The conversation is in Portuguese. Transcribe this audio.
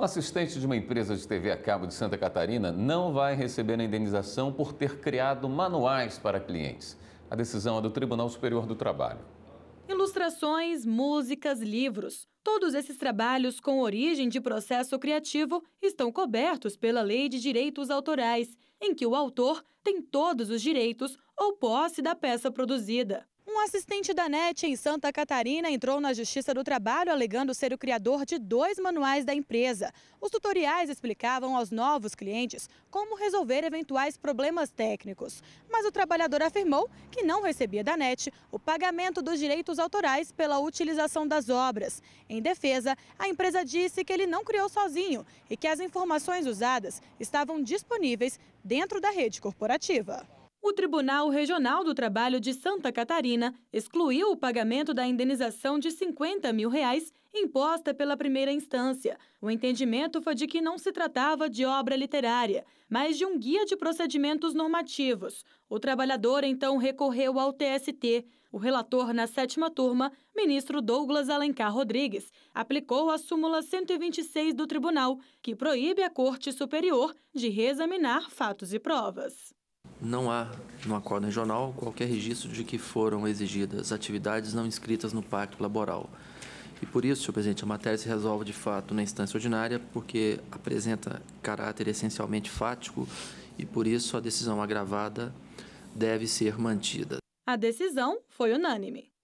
O assistente de uma empresa de TV a cabo de Santa Catarina não vai receber a indenização por ter criado manuais para clientes. A decisão é do Tribunal Superior do Trabalho. Ilustrações, músicas, livros. Todos esses trabalhos com origem de processo criativo estão cobertos pela Lei de Direitos Autorais, em que o autor tem todos os direitos ou posse da peça produzida. Um assistente da NET em Santa Catarina entrou na Justiça do Trabalho alegando ser o criador de dois manuais da empresa. Os tutoriais explicavam aos novos clientes como resolver eventuais problemas técnicos. Mas o trabalhador afirmou que não recebia da NET o pagamento dos direitos autorais pela utilização das obras. Em defesa, a empresa disse que ele não criou sozinho e que as informações usadas estavam disponíveis dentro da rede corporativa. O Tribunal Regional do Trabalho de Santa Catarina excluiu o pagamento da indenização de 50 mil reais imposta pela primeira instância. O entendimento foi de que não se tratava de obra literária, mas de um guia de procedimentos normativos. O trabalhador então recorreu ao TST. O relator na sétima turma, ministro Douglas Alencar Rodrigues, aplicou a súmula 126 do tribunal, que proíbe a Corte Superior de reexaminar fatos e provas. Não há, no acordo regional, qualquer registro de que foram exigidas atividades não inscritas no Pacto Laboral. E por isso, senhor presidente, a matéria se resolve de fato na instância ordinária, porque apresenta caráter essencialmente fático e por isso a decisão agravada deve ser mantida. A decisão foi unânime.